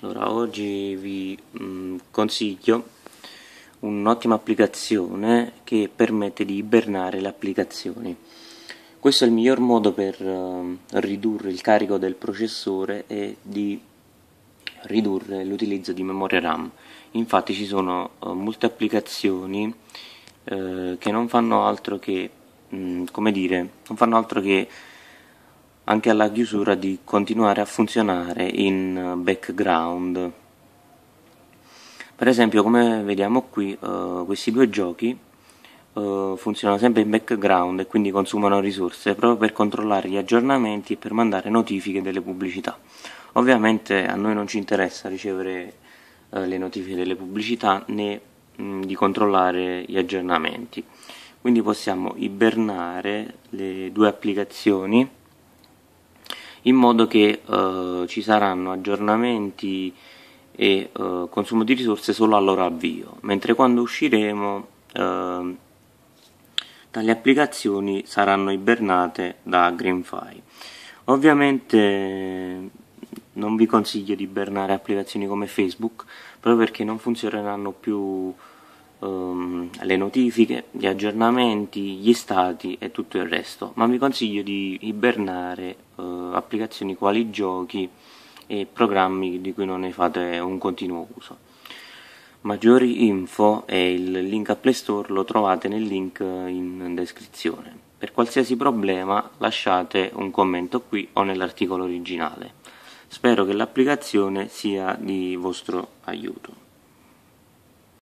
Allora, oggi vi mh, mm, consiglio un'ottima applicazione che permette di ibernare le applicazioni. Questo è il miglior modo per uh, ridurre il carico del processore e di ridurre l'utilizzo di memoria RAM. Infatti ci sono uh, molte applicazioni uh, che non fanno altro che, mh, mm, come dire, non fanno altro che anche alla chiusura di continuare a funzionare in background. Per esempio, come vediamo qui, eh, questi due giochi eh, funzionano sempre in background e quindi consumano risorse proprio per controllare gli aggiornamenti e per mandare notifiche delle pubblicità. Ovviamente a noi non ci interessa ricevere eh, le notifiche delle pubblicità né mh, mm, di controllare gli aggiornamenti. Quindi possiamo ibernare le due applicazioni in modo che eh, ci saranno aggiornamenti e eh, consumo di risorse solo al loro avvio, mentre quando usciremo eh, tali applicazioni saranno ibernate da GreenFi. Ovviamente non vi consiglio di ibernare applicazioni come Facebook, proprio perché non funzioneranno più ehm, le notifiche, gli aggiornamenti, gli stati e tutto il resto, ma vi consiglio di ibernare eh, applicazioni quali giochi e programmi di cui non ne fate un continuo uso. Maggiori info e il link a Play Store lo trovate nel link in descrizione. Per qualsiasi problema lasciate un commento qui o nell'articolo originale. Spero che l'applicazione sia di vostro aiuto.